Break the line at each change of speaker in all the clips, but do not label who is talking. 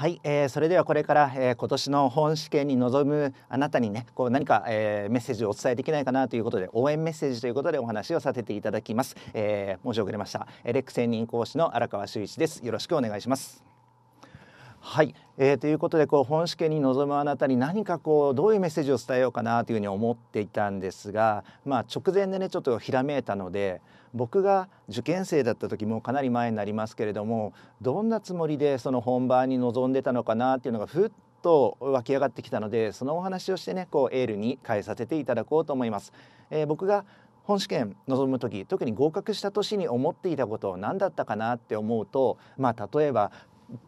はい、えー、それではこれから、えー、今年の本試験に臨むあなたにねこう何か、えー、メッセージをお伝えできないかなということで応援メッセージということでお話をさせていただきます、えー、申し遅れましたレック専任講師の荒川修一ですよろしくお願いしますはい、えー、ということでこう本試験に臨むあなたに何かこうどういうメッセージを伝えようかなというふうに思っていたんですが、まあ、直前でねちょっとひらめいたので僕が受験生だった時もかなり前になりますけれどもどんなつもりでその本番に臨んでたのかなっていうのがふっと湧き上がってきたのでそのお話をしてねこうエールに変えさせていただこうと思います。えー、僕が本試験臨む時特に合格した年に思っていたこと何だったかなって思うとまあ例えば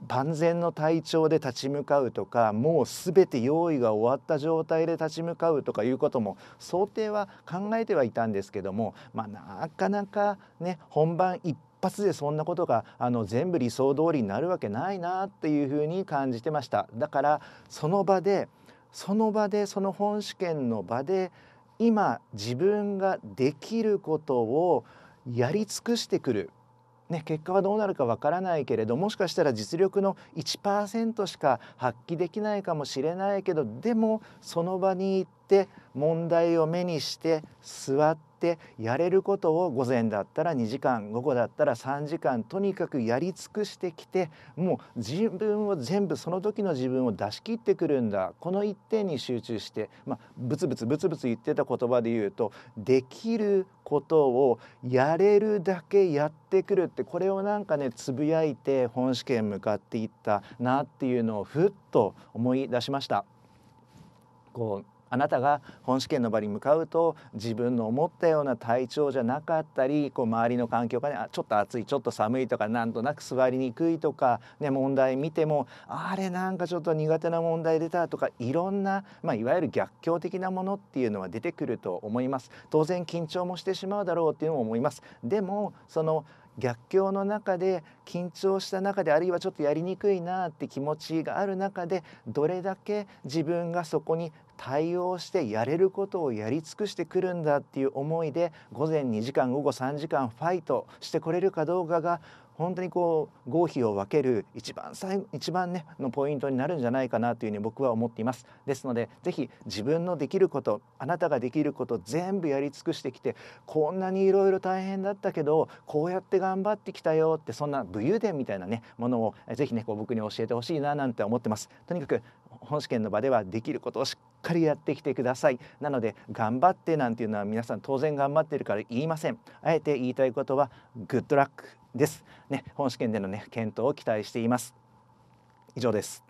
万全の体調で立ち向かうとかもう全て用意が終わった状態で立ち向かうとかいうことも想定は考えてはいたんですけども、まあ、なかなかね本番一発でそんなことがあの全部理想通りになるわけないなっていうふうに感じてました。だからその場でその場でその本試験の場で今自分ができることをやり尽くしてくるね、結果はどうなるかわからないけれどもしかしたら実力の1%しか発揮できないかもしれないけどでもその場に行ってて問題を目にして座ってやれることを午前だったら2時間午後だったら3時間とにかくやり尽くしてきてもう自分を全部その時の自分を出し切ってくるんだこの一点に集中して、まあ、ブツブツブツブツ言ってた言葉で言うとできることをやれるだけやってくるってこれをなんかねつぶやいて本試験向かっていったなっていうのをふっと思い出しました。こうあなたが本試験の場に向かうと自分の思ったような体調じゃなかったりこう周りの環境がねちょっと暑いちょっと寒いとかなんとなく座りにくいとか、ね、問題見てもあれなんかちょっと苦手な問題出たとかいろんな、まあ、いわゆる逆境的なものっていうのは出てくると思います。当然緊張もしてしまうだろうっていうのも思います。でもその逆境の中で緊張した中であるいはちょっとやりにくいなって気持ちがある中でどれだけ自分がそこに対応してやれることをやり尽くしてくるんだっていう思いで午前2時間午後3時間ファイトしてこれるかどうかが本当にこう合否を分ける一番最後一番ねのポイントになるんじゃないかなというふうに僕は思っていますですので是非自分のできることあなたができること全部やり尽くしてきてこんなにいろいろ大変だったけどこうやって頑張ってきたよってそんな武勇伝みたいなねものを是非ねこう僕に教えてほしいななんて思ってますとにかく本試験の場ではできることをしっかりやってきてくださいなので頑張ってなんていうのは皆さん当然頑張ってるから言いませんあえて言いたいことはグッドラックですね本試験でのね検討を期待しています以上です